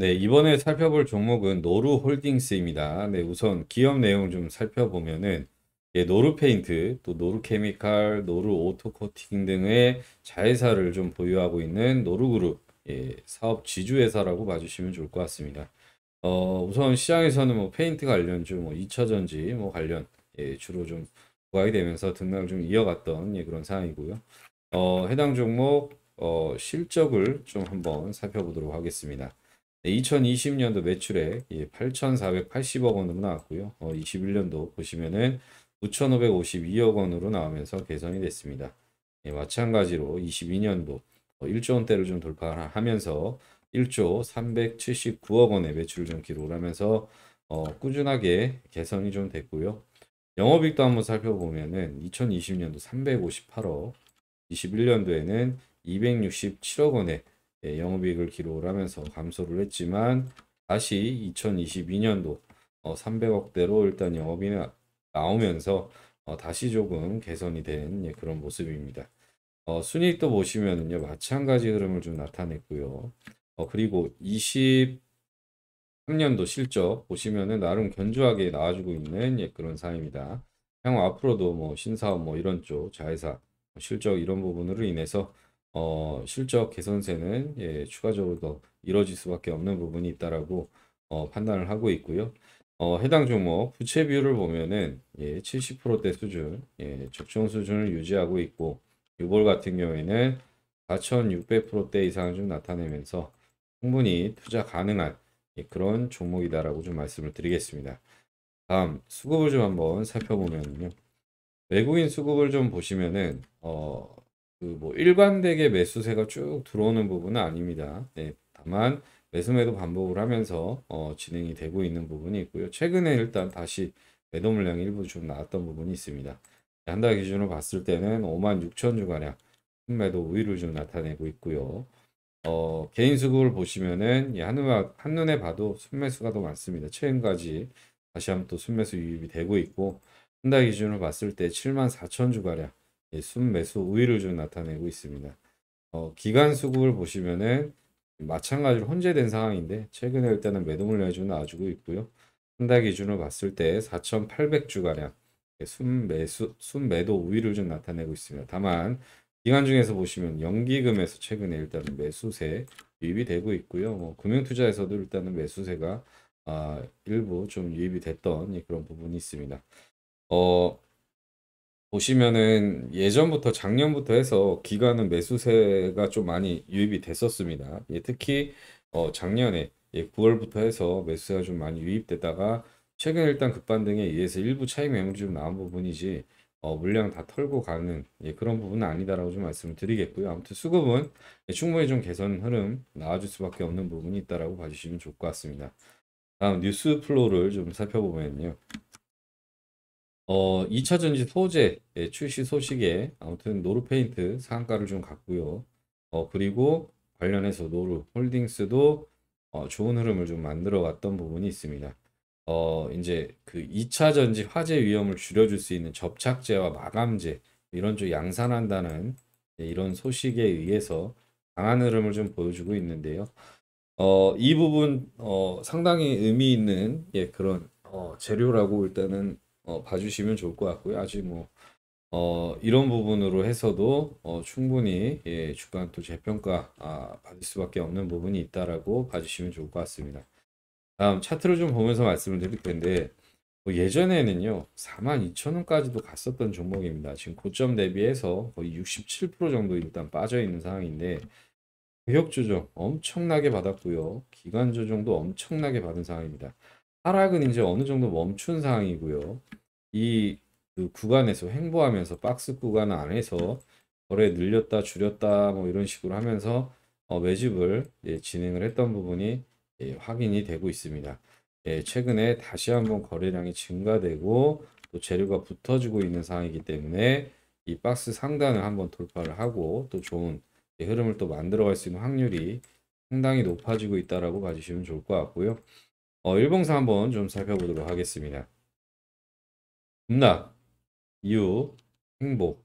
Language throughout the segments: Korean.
네, 이번에 살펴볼 종목은 노루홀딩스입니다. 네, 우선 기업 내용 좀 살펴보면은 예, 노루페인트, 또 노루케미칼, 노루오토코팅 등의 자회사를 좀 보유하고 있는 노루그룹 예, 사업 지주회사라고 봐주시면 좋을 것 같습니다. 어, 우선 시장에서는 뭐 페인트 관련주, 뭐 2차전지 뭐 관련 예, 주로 좀 부각이 되면서 등락을 좀 이어갔던 예, 그런 상황이고요. 어, 해당 종목 어, 실적을 좀 한번 살펴보도록 하겠습니다. 2020년도 매출액 예, 8,480억 원으로 나왔고요. 어, 21년도 보시면은 9,552억 원으로 나오면서 개선이 됐습니다. 예, 마찬가지로 22년도 1조 어, 원대를 좀 돌파하면서 1조 379억 원의 매출을 좀 기록하면서 을 어, 꾸준하게 개선이 좀 됐고요. 영업이익도 한번 살펴보면은 2020년도 358억, 21년도에는 267억 원의 예, 영업이익을 기록을 하면서 감소를 했지만 다시 2022년도 어, 300억대로 일단 영업이 나오면서 나 어, 다시 조금 개선이 된 예, 그런 모습입니다. 어, 순이익도 보시면은요 마찬가지 흐름을 좀 나타냈고요. 어, 그리고 23년도 실적 보시면은 나름 견조하게 나와주고 있는 예, 그런 사입니다. 향후 앞으로도 뭐 신사업 뭐 이런 쪽 자회사 뭐 실적 이런 부분으로 인해서 어, 실적 개선세는 예, 추가적으로 더 이뤄질 수밖에 없는 부분이 있다라고 어, 판단을 하고 있고요. 어, 해당 종목 부채 비율을 보면은 예, 70%대 수준, 예, 적정 수준을 유지하고 있고 6월 같은 경우에는 4,600%대 이상을 좀 나타내면서 충분히 투자 가능한 예, 그런 종목이다라고 좀 말씀을 드리겠습니다. 다음 수급을 좀 한번 살펴보면요. 외국인 수급을 좀 보시면은 어, 그뭐 일관되게 매수세가 쭉 들어오는 부분은 아닙니다. 네, 다만 매수매도 반복을 하면서 어, 진행이 되고 있는 부분이 있고요. 최근에 일단 다시 매도 물량이 일부 좀 나왔던 부분이 있습니다. 한 달 기준으로 봤을 때는 5만 6천 주가량 매도 우위를 좀 나타내고 있고요. 어, 개인 수급을 보시면은 한눈에, 한눈에 봐도 순매수가 더 많습니다. 최근까지 다시 한번 또 순매수 유입이 되고 있고 한 달 기준으로 봤을 때 7만 4천 주가량 순매수 예, 우위를 좀 나타내고 있습니다. 어, 기간 수급을 보시면은 마찬가지로 혼재된 상황인데 최근에 일단은 매도 물량이 나와주고 있고요. 한달 기준으로 봤을 때 4,800주가량 순매수, 예, 순매도 우위를 좀 나타내고 있습니다. 다만 기간 중에서 보시면 연기금에서 최근에 일단은 매수세 유입이 되고 있고요. 뭐 금융투자에서도 일단은 매수세가 아, 일부 좀 유입이 됐던 예, 그런 부분이 있습니다. 어, 보시면은 예전부터 작년부터 해서 기관은 매수세가 좀 많이 유입이 됐었습니다. 예, 특히 어, 작년에 예, 9월부터 해서 매수세가 좀 많이 유입되다가 최근 일단 급반등에 의해서 일부 차익 매물이 좀 나온 부분이지 어, 물량 다 털고 가는 예, 그런 부분은 아니다라고 좀 말씀을 드리겠고요. 아무튼 수급은 예, 충분히 좀 개선 흐름 나와줄 수밖에 없는 부분이 있다라고 봐주시면 좋을 것 같습니다. 다음 뉴스 플로우를 좀 살펴보면요. 어, 2차 전지 소재 예, 출시 소식에 아무튼 노루페인트 상한가를 좀 갔고요. 어, 그리고 관련해서 노루 홀딩스도 어, 좋은 흐름을 좀 만들어 왔던 부분이 있습니다. 어, 이제 그 2차 전지 화재 위험을 줄여줄 수 있는 접착제와 마감제 이런 쪽 양산한다는 예, 이런 소식에 의해서 강한 흐름을 좀 보여주고 있는데요. 어, 이 부분 어, 상당히 의미 있는 예, 그런 어, 재료라고 일단은 어, 봐주시면 좋을 것 같고요. 아직 뭐 어, 이런 부분으로 해서도 어, 충분히 예, 주간 또 재평가 아, 받을 수밖에 없는 부분이 있다라고 봐주시면 좋을 것 같습니다. 다음 차트를 좀 보면서 말씀을 드릴 텐데 뭐 예전에는요 42,000원까지도 갔었던 종목입니다. 지금 고점 대비해서 거의 67% 정도 일단 빠져 있는 상황인데 가격 조정 엄청나게 받았고요. 기간 조정도 엄청나게 받은 상황입니다. 하락은 이제 어느 정도 멈춘 상황이고요. 이그 구간에서 횡보하면서 박스 구간 안에서 거래 늘렸다 줄였다 뭐 이런 식으로 하면서 어, 매집을 예, 진행을 했던 부분이 예, 확인이 되고 있습니다. 예, 최근에 다시 한번 거래량이 증가되고 또 재료가 붙어지고 있는 상황이기 때문에 이 박스 상단을 한번 돌파를 하고 또 좋은 예, 흐름을 또 만들어갈 수 있는 확률이 상당히 높아지고 있다라고 봐주시면 좋을 것 같고요. 어, 일봉상 한번 좀 살펴보도록 하겠습니다. 음락, 이유, 행복,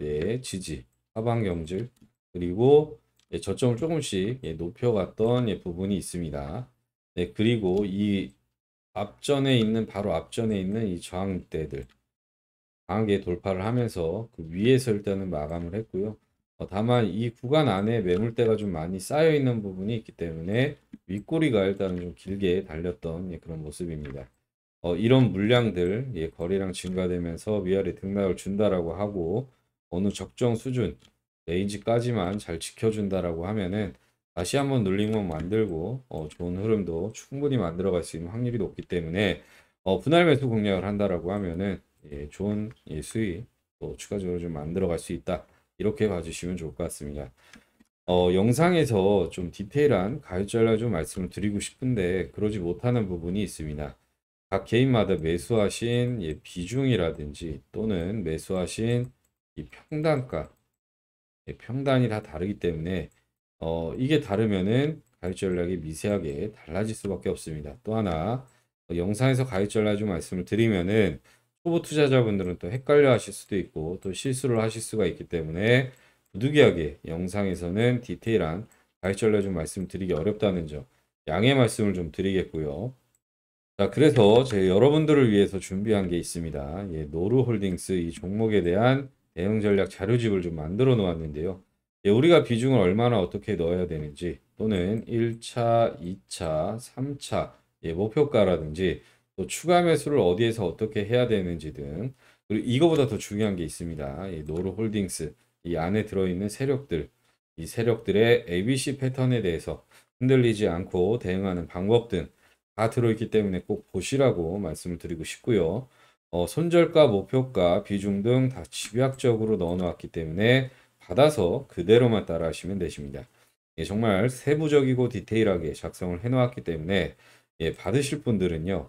예, 지지, 하방경질, 그리고 예, 저점을 조금씩 예, 높여갔던 예, 부분이 있습니다. 네, 그리고 이 앞전에 있는 바로 앞전에 있는 이 저항대들 강하게 돌파를 하면서 그 위에서 일단은 마감을 했고요. 어, 다만 이 구간 안에 매물대가 좀 많이 쌓여 있는 부분이 있기 때문에 윗꼬리가 일단은 좀 길게 달렸던 예, 그런 모습입니다. 어, 이런 물량들 예, 거래량 증가되면서 위아래 등락을 준다라고 하고 어느 적정 수준 레인지까지만 잘 지켜준다라고 하면은 다시 한번 눌림목 만들고 어, 좋은 흐름도 충분히 만들어갈 수 있는 확률이 높기 때문에 어, 분할 매수 공략을 한다라고 하면은 예, 좋은 예, 수익 또 추가적으로 좀 만들어갈 수 있다. 이렇게 봐주시면 좋을 것 같습니다. 어, 영상에서 좀 디테일한 가이드라인 좀 말씀을 드리고 싶은데 그러지 못하는 부분이 있습니다. 각 개인마다 매수하신 예, 비중이라든지 또는 매수하신 이 평단가 예, 평단이 다 다르기 때문에 어, 이게 다르면은 가입 전략이 미세하게 달라질 수밖에 없습니다. 또 하나 어, 영상에서 가입 전략 좀 말씀을 드리면은 초보 투자자분들은 또 헷갈려 하실 수도 있고 또 실수를 하실 수가 있기 때문에 부득이하게 영상에서는 디테일한 가이절로 좀 말씀드리기 어렵다는 점 양해 말씀을 좀 드리겠고요. 자, 그래서 제 여러분들을 위해서 준비한 게 있습니다. 예, 노루홀딩스 이 종목에 대한 대응 전략 자료집을 좀 만들어 놓았는데요. 예, 우리가 비중을 얼마나 어떻게 넣어야 되는지 또는 1차, 2차, 3차 예, 목표가라든지 또 추가 매수를 어디에서 어떻게 해야 되는지 등 그리고 이거보다 더 중요한 게 있습니다. 이 노르 홀딩스 이 안에 들어있는 세력들 이 세력들의 ABC 패턴에 대해서 흔들리지 않고 대응하는 방법 등 다 들어있기 때문에 꼭 보시라고 말씀을 드리고 싶고요. 어, 손절가, 목표가, 비중 등 다 집약적으로 넣어놓았기 때문에 받아서 그대로만 따라하시면 되십니다. 예, 정말 세부적이고 디테일하게 작성을 해놓았기 때문에 예, 받으실 분들은요.